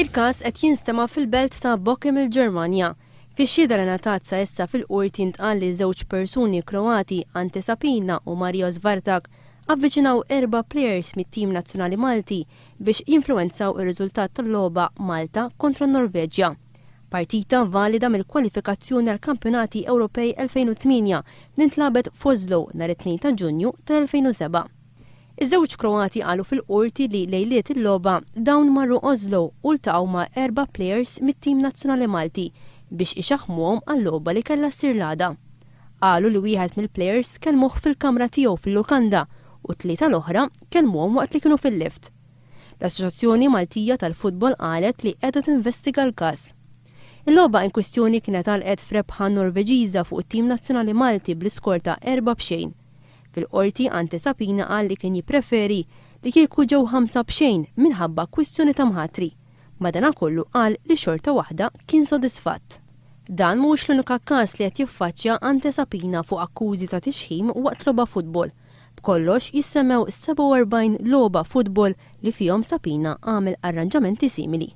Il-kas qed jinstema' fil-belt ta' Bokim il-Ġermanja. Fix-xhieda renatat issa fil-qorti intqal li żewġ persuni Kroati Ante Sapina u Mario Zvartak avviċinaw erba players mit-tim nazzjonali Malti biex influenzaw ir-riżultat tal-logħba Malta kontra Norveġġja. Partita valida mill-kwalifikazzjoni għal kampjonati Ewropej 2008 nintlabet Foslo nhar it-2 ta' Ġunju tal-2007. Iż-żewġ Kroati qalu fil-qorti li lejliet il-loba dawn marru Oslo u ltaqgħu ma' erba' players mit-tim nazzjonali Malti biex ixaħmuhom għal-logħba li kellha sirlada. Qalu li wieħed mill-players kellmuh fil-kamra tiegħu fil-lukanda u tlieta l-oħra kellmuhom waqt li kienu fil-lift. L-Assoċjazzjoni Maltija tal-Futbol qalet li qiegħda tinvestiga l-każ. Il-logħba in kwistjoni kienet għalqet frebħa Norveġiża fuq it-tim nazzjonali Malti bl-iskorta erba' bxejn Fil-qorti għante Sapina qal li kien jippreferi li kieku ġew ħamsa bxejn minħabba kwistjoni ta' mħatri. Madana kollu qal li xorta waħda kien sodisfatt. Dan mhux l-unika każ li qed jiffaċċja Ante Sapina fuq akkużi ta' tixħim waqt loba futbol. B'kollox jissemew 47 loba futbol li fihom Sapina għamel arranġamenti simili.